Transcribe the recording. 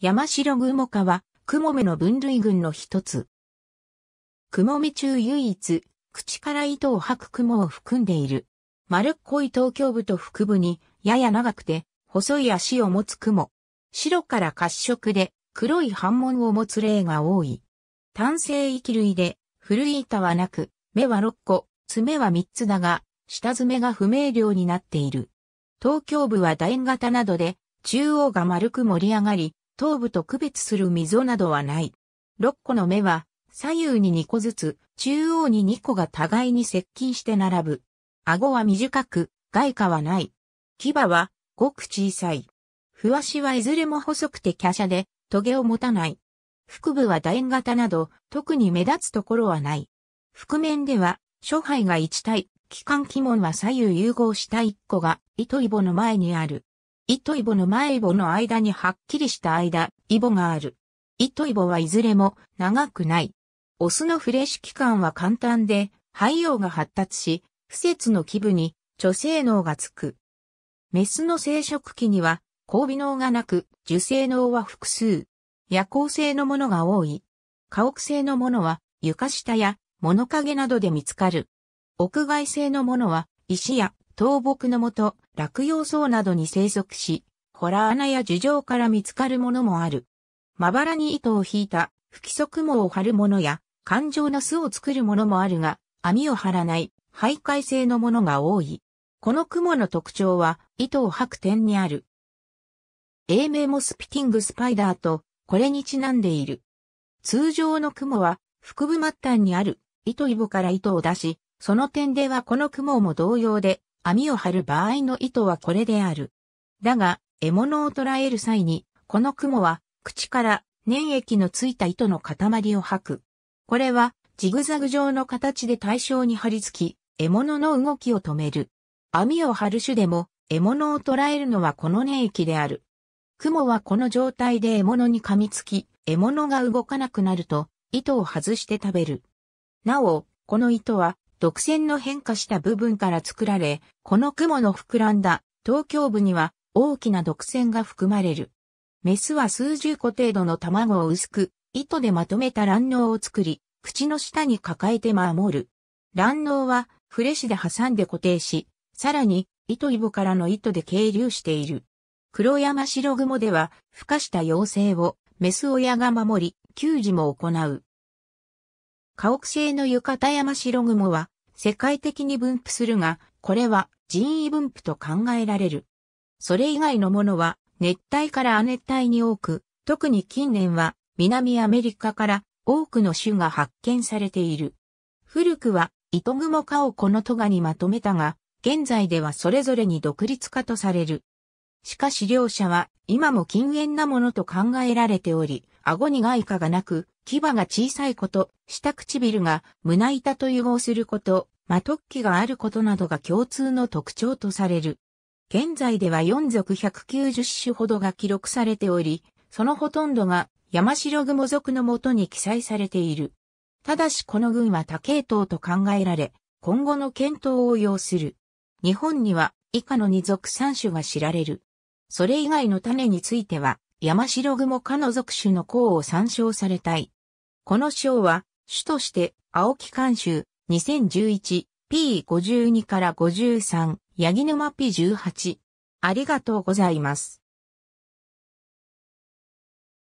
山城雲カは、雲目の分類群の一つ。雲目中唯一、口から糸を吐く雲を含んでいる。丸っこい頭胸部と腹部に、やや長くて、細い足を持つ雲。白から褐色で、黒い斑紋を持つ例が多い。単性域類で、古い板はなく、目は6個、爪は3つだが、下爪が不明瞭になっている。東京部は楕円型などで、中央が丸く盛り上がり、頭部と区別する溝などはない。6個の目は、左右に2個ずつ、中央に2個が互いに接近して並ぶ。顎は短く、外貨はない。牙は、ごく小さい。ふわしはいずれも細くて華奢で、棘を持たない。腹部は楕円型など、特に目立つところはない。腹面では、諸肺が1体、気管肝門は左右融合した1個が、糸イボの前にある。糸イボの前イボの間にはっきりした間、イボがある。糸イボはいずれも長くない。オスのフレッシュ期間は簡単で、肺葉が発達し、不節の基部に女性脳がつく。メスの生殖期には、交尾脳がなく、受精脳は複数。夜行性のものが多い。家屋性のものは、床下や物陰などで見つかる。屋外性のものは、石や倒木のもと、落葉草などに生息し、ホラ穴や樹上から見つかるものもある。まばらに糸を引いた不規則網を張るものや、環状の巣を作るものもあるが、網を張らない、徘徊性のものが多い。この雲の特徴は、糸を吐く点にある。英名もスピティングスパイダーと、これにちなんでいる。通常の雲は、腹部末端にある糸イボから糸を出し、その点ではこの雲も同様で、網を張る場合の意図はこれである。だが、獲物を捕らえる際に、この雲は、口から粘液のついた糸の塊を吐く。これは、ジグザグ状の形で対象に張り付き、獲物の動きを止める。網を張る種でも、獲物を捕らえるのはこの粘液である。雲はこの状態で獲物に噛みつき、獲物が動かなくなると、糸を外して食べる。なお、この糸は独占の変化した部分から作られ、この雲の膨らんだ東京部には大きな独占が含まれる。メスは数十個程度の卵を薄く、糸でまとめた卵嚢を作り、口の下に抱えて守る。卵嚢はフレッシュで挟んで固定し、さらに糸イボからの糸で経流している。黒山白雲では、孵化した妖精をメス親が守り、給仕も行う。家屋製の浴衣山白雲は世界的に分布するが、これは人為分布と考えられる。それ以外のものは熱帯から亜熱帯に多く、特に近年は南アメリカから多くの種が発見されている。古くは糸雲かをこの都がにまとめたが、現在ではそれぞれに独立化とされる。しかし両者は今も禁煙なものと考えられており、顎に外貨がなく、牙が小さいこと、下唇が胸板と融合すること、ま突起があることなどが共通の特徴とされる。現在では4族190種ほどが記録されており、そのほとんどが山城雲族のもとに記載されている。ただしこの群は多系統と考えられ、今後の検討を要する。日本には以下の2族3種が知られる。それ以外の種については、山白雲科の属種の項を参照されたい。この章は、種として、青木監修、2011、P52 から53、八木沼 P18。ありがとうございます。